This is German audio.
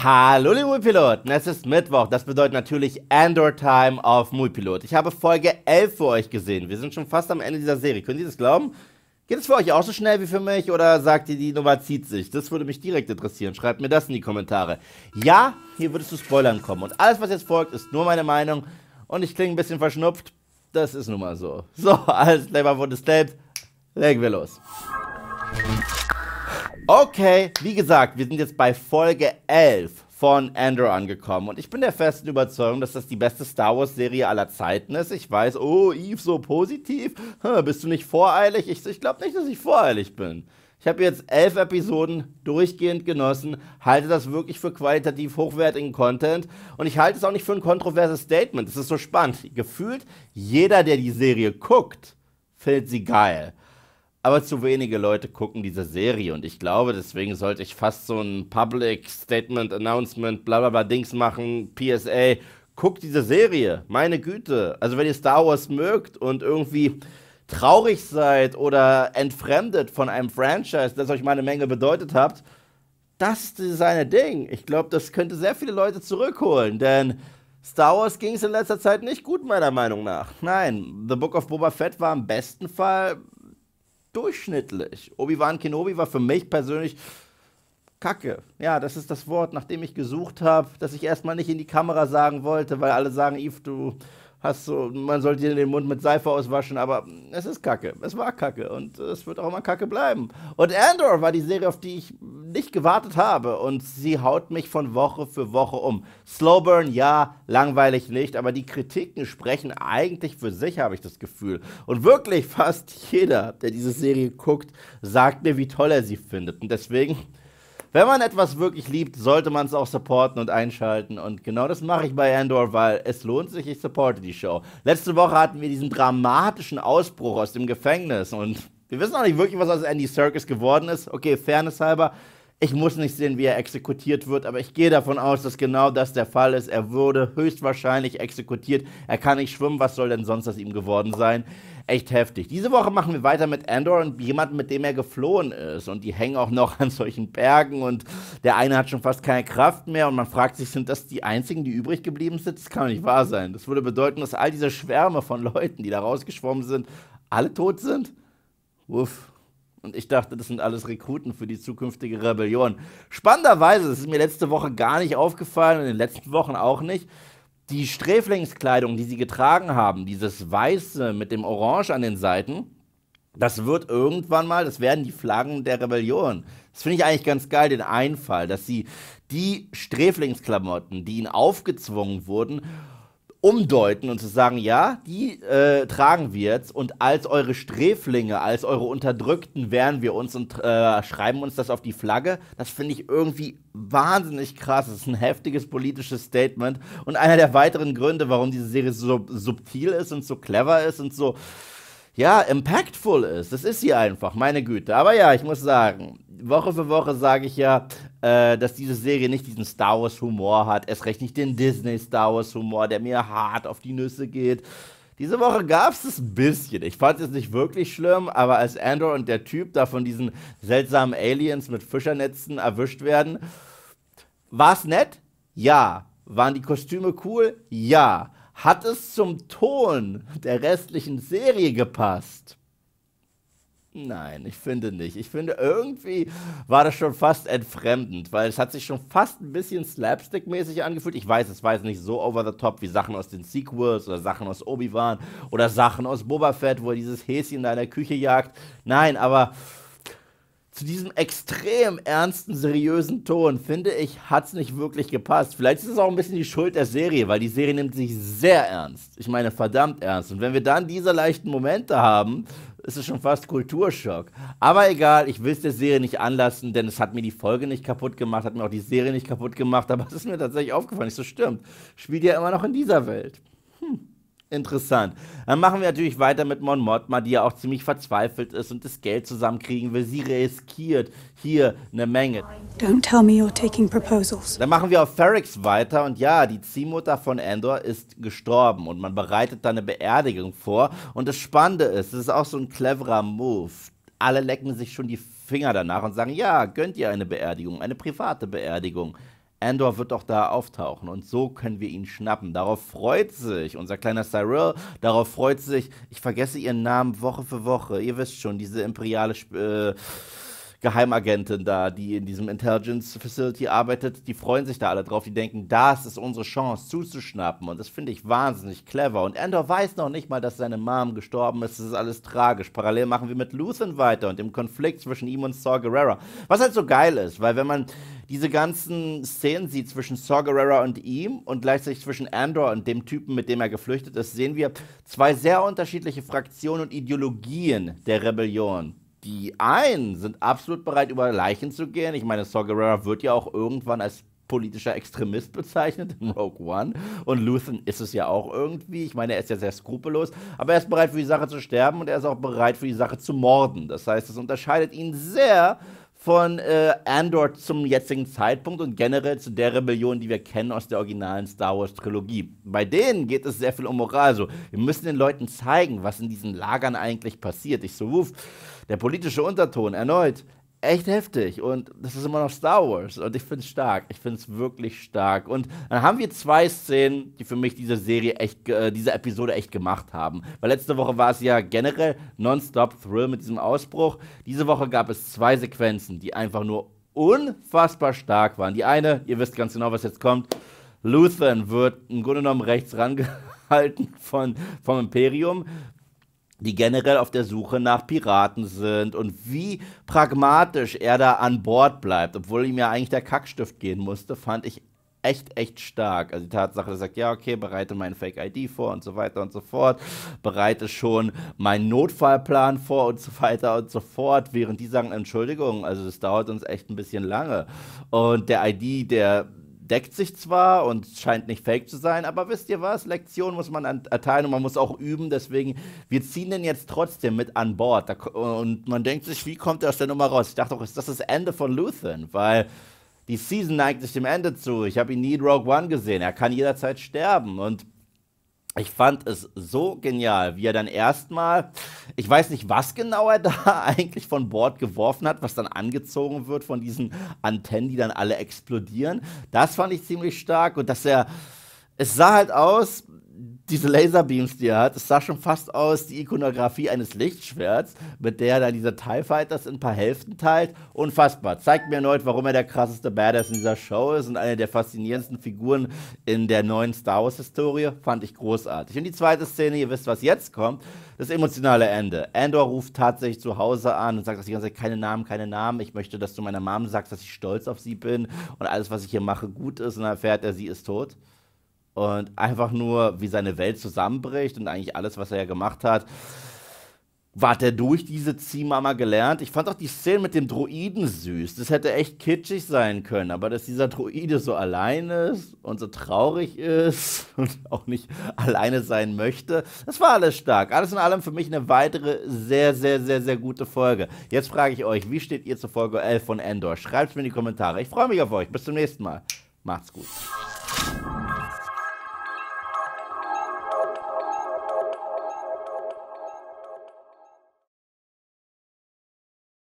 Hallo liebe Muipilot, es ist Mittwoch, das bedeutet natürlich Andor Time auf Muipilot. Ich habe Folge 11 für euch gesehen, wir sind schon fast am Ende dieser Serie, können Sie das glauben? Geht es für euch auch so schnell wie für mich oder sagt ihr, die Nummer zieht sich? Das würde mich direkt interessieren. Schreibt mir das in die Kommentare. Ja, hier würdest du Spoilern kommen. Und alles, was jetzt folgt, ist nur meine Meinung. Und ich klinge ein bisschen verschnupft. Das ist nun mal so. So, alles Labor wurde Slave. Legen wir los. Okay, wie gesagt, wir sind jetzt bei Folge 11 von Andor angekommen und ich bin der festen Überzeugung, dass das die beste Star Wars Serie aller Zeiten ist. Ich weiß, oh, Eve, so positiv. Hm, bist du nicht voreilig? Ich, ich glaube nicht, dass ich voreilig bin. Ich habe jetzt elf Episoden durchgehend genossen, halte das wirklich für qualitativ hochwertigen Content und ich halte es auch nicht für ein kontroverses Statement. Es ist so spannend. Gefühlt jeder, der die Serie guckt, findet sie geil aber zu wenige Leute gucken diese Serie und ich glaube, deswegen sollte ich fast so ein Public Statement, Announcement, blablabla Dings machen, PSA. Guckt diese Serie, meine Güte. Also wenn ihr Star Wars mögt und irgendwie traurig seid oder entfremdet von einem Franchise, das euch mal eine Menge bedeutet habt, das ist das eine Ding. Ich glaube, das könnte sehr viele Leute zurückholen, denn Star Wars ging es in letzter Zeit nicht gut, meiner Meinung nach. Nein, The Book of Boba Fett war im besten Fall durchschnittlich. Obi-Wan Kenobi war für mich persönlich Kacke. Ja, das ist das Wort, nachdem ich gesucht habe, dass ich erstmal nicht in die Kamera sagen wollte, weil alle sagen, Yves, du hast so, man sollte dir den Mund mit Seife auswaschen, aber es ist Kacke. Es war Kacke und es wird auch immer Kacke bleiben. Und Andor war die Serie, auf die ich nicht gewartet habe und sie haut mich von Woche für Woche um. Slowburn, ja, langweilig nicht, aber die Kritiken sprechen eigentlich für sich, habe ich das Gefühl. Und wirklich fast jeder, der diese Serie guckt, sagt mir, wie toll er sie findet. Und deswegen, wenn man etwas wirklich liebt, sollte man es auch supporten und einschalten. Und genau das mache ich bei Andor, weil es lohnt sich, ich supporte die Show. Letzte Woche hatten wir diesen dramatischen Ausbruch aus dem Gefängnis und wir wissen auch nicht wirklich, was aus Andy Serkis geworden ist. Okay, Fairness halber, ich muss nicht sehen, wie er exekutiert wird, aber ich gehe davon aus, dass genau das der Fall ist. Er wurde höchstwahrscheinlich exekutiert. Er kann nicht schwimmen. Was soll denn sonst aus ihm geworden sein? Echt heftig. Diese Woche machen wir weiter mit Andor und jemandem, mit dem er geflohen ist. Und die hängen auch noch an solchen Bergen und der eine hat schon fast keine Kraft mehr und man fragt sich, sind das die einzigen, die übrig geblieben sind? Das kann doch nicht wahr sein. Das würde bedeuten, dass all diese Schwärme von Leuten, die da rausgeschwommen sind, alle tot sind? Uff. Und ich dachte, das sind alles Rekruten für die zukünftige Rebellion. Spannenderweise, das ist mir letzte Woche gar nicht aufgefallen und in den letzten Wochen auch nicht, die Sträflingskleidung, die sie getragen haben, dieses Weiße mit dem Orange an den Seiten, das wird irgendwann mal, das werden die Flaggen der Rebellion. Das finde ich eigentlich ganz geil, den Einfall, dass sie die Sträflingsklamotten, die ihnen aufgezwungen wurden, umdeuten und zu sagen, ja, die äh, tragen wir jetzt und als eure Sträflinge, als eure Unterdrückten wehren wir uns und äh, schreiben uns das auf die Flagge, das finde ich irgendwie wahnsinnig krass. Das ist ein heftiges politisches Statement und einer der weiteren Gründe, warum diese Serie so subtil ist und so clever ist und so ja, impactful ist. Das ist sie einfach, meine Güte. Aber ja, ich muss sagen, Woche für Woche sage ich ja, äh, dass diese Serie nicht diesen Star Wars-Humor hat. Erst recht nicht den Disney-Star Wars-Humor, der mir hart auf die Nüsse geht. Diese Woche gab es es ein bisschen. Ich fand es nicht wirklich schlimm, aber als Andor und der Typ da von diesen seltsamen Aliens mit Fischernetzen erwischt werden, war es nett? Ja. Waren die Kostüme cool? Ja hat es zum Ton der restlichen Serie gepasst? Nein, ich finde nicht. Ich finde, irgendwie war das schon fast entfremdend, weil es hat sich schon fast ein bisschen slapstick-mäßig angefühlt. Ich weiß, es war jetzt nicht so over the top wie Sachen aus den Sequels oder Sachen aus Obi-Wan oder Sachen aus Boba Fett, wo er dieses Häschen in der Küche jagt. Nein, aber zu diesem extrem ernsten, seriösen Ton, finde ich, hat es nicht wirklich gepasst. Vielleicht ist es auch ein bisschen die Schuld der Serie, weil die Serie nimmt sich sehr ernst. Ich meine, verdammt ernst. Und wenn wir dann diese leichten Momente haben, ist es schon fast Kulturschock. Aber egal, ich will es der Serie nicht anlassen, denn es hat mir die Folge nicht kaputt gemacht, hat mir auch die Serie nicht kaputt gemacht, aber es ist mir tatsächlich aufgefallen. Ich so, stimmt, spielt ja immer noch in dieser Welt. Hm interessant. Dann machen wir natürlich weiter mit Mon Mothma, die ja auch ziemlich verzweifelt ist und das Geld zusammenkriegen will. Sie riskiert hier eine Menge. Don't tell me you're taking proposals. Dann machen wir auf Ferrex weiter und ja, die Ziehmutter von Endor ist gestorben und man bereitet da eine Beerdigung vor. Und das Spannende ist, es ist auch so ein cleverer Move. Alle lecken sich schon die Finger danach und sagen, ja, gönnt ihr eine Beerdigung, eine private Beerdigung. Andor wird auch da auftauchen und so können wir ihn schnappen. Darauf freut sich unser kleiner Cyril, darauf freut sich, ich vergesse ihren Namen Woche für Woche. Ihr wisst schon, diese imperiale... Sp äh Geheimagentin da, die in diesem Intelligence Facility arbeitet, die freuen sich da alle drauf. Die denken, das ist unsere Chance zuzuschnappen. Und das finde ich wahnsinnig clever. Und Andor weiß noch nicht mal, dass seine Mom gestorben ist. Das ist alles tragisch. Parallel machen wir mit Luthen weiter und dem Konflikt zwischen ihm und Saw Gerrera. Was halt so geil ist, weil wenn man diese ganzen Szenen sieht zwischen Saw Gerrera und ihm und gleichzeitig zwischen Andor und dem Typen, mit dem er geflüchtet ist, sehen wir zwei sehr unterschiedliche Fraktionen und Ideologien der Rebellion die einen sind absolut bereit, über Leichen zu gehen. Ich meine, Saw Gerrera wird ja auch irgendwann als politischer Extremist bezeichnet in Rogue One. Und Luthen ist es ja auch irgendwie. Ich meine, er ist ja sehr skrupellos, aber er ist bereit für die Sache zu sterben und er ist auch bereit für die Sache zu morden. Das heißt, es unterscheidet ihn sehr von äh, Andor zum jetzigen Zeitpunkt und generell zu der Rebellion, die wir kennen aus der originalen Star Wars Trilogie. Bei denen geht es sehr viel um Moral. Also, wir müssen den Leuten zeigen, was in diesen Lagern eigentlich passiert. Ich so, wuff der politische Unterton erneut echt heftig und das ist immer noch Star Wars und ich finde es stark, ich finde es wirklich stark und dann haben wir zwei Szenen, die für mich diese Serie echt, äh, diese Episode echt gemacht haben, weil letzte Woche war es ja generell nonstop Thrill mit diesem Ausbruch, diese Woche gab es zwei Sequenzen, die einfach nur unfassbar stark waren. Die eine, ihr wisst ganz genau, was jetzt kommt, Luthen wird im Grunde genommen rechts rangehalten von, vom Imperium, die generell auf der Suche nach Piraten sind und wie pragmatisch er da an Bord bleibt, obwohl ihm ja eigentlich der Kackstift gehen musste, fand ich echt, echt stark. Also die Tatsache, dass er sagt, ja, okay, bereite mein Fake-ID vor und so weiter und so fort, bereite schon meinen Notfallplan vor und so weiter und so fort, während die sagen, Entschuldigung, also das dauert uns echt ein bisschen lange. Und der ID, der deckt sich zwar und scheint nicht fake zu sein, aber wisst ihr was? Lektion muss man erteilen und man muss auch üben. Deswegen, wir ziehen den jetzt trotzdem mit an Bord. Da, und man denkt sich, wie kommt er aus der Nummer raus? Ich dachte doch, ist das das Ende von Luthen? Weil die Season neigt sich dem Ende zu. Ich habe ihn nie in Rogue One gesehen. Er kann jederzeit sterben. Und ich fand es so genial, wie er dann erstmal, ich weiß nicht, was genau er da eigentlich von Bord geworfen hat, was dann angezogen wird von diesen Antennen, die dann alle explodieren. Das fand ich ziemlich stark und dass er, es sah halt aus, diese Laserbeams, die er hat, es sah schon fast aus, die Ikonografie eines Lichtschwerts, mit der er dann diese TIE Fighters in ein paar Hälften teilt. Unfassbar. Zeigt mir erneut, warum er der krasseste Badass in dieser Show ist und eine der faszinierendsten Figuren in der neuen Star Wars-Historie. Fand ich großartig. Und die zweite Szene, ihr wisst, was jetzt kommt, das emotionale Ende. Andor ruft tatsächlich zu Hause an und sagt, dass die ganze Zeit keine Namen, keine Namen. Ich möchte, dass du meiner Mom sagst, dass ich stolz auf sie bin und alles, was ich hier mache, gut ist. Und dann erfährt er, sie ist tot und einfach nur, wie seine Welt zusammenbricht und eigentlich alles, was er ja gemacht hat, war der durch diese Ziehmama gelernt. Ich fand auch die Szene mit dem Droiden süß. Das hätte echt kitschig sein können, aber dass dieser Droide so allein ist und so traurig ist und auch nicht alleine sein möchte, das war alles stark. Alles in allem für mich eine weitere sehr, sehr, sehr, sehr gute Folge. Jetzt frage ich euch, wie steht ihr zur Folge 11 von Endor? Schreibt es mir in die Kommentare. Ich freue mich auf euch. Bis zum nächsten Mal. Macht's gut.